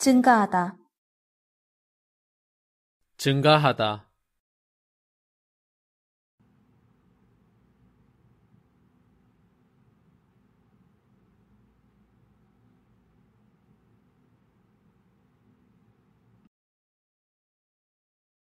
증가하다 증가하다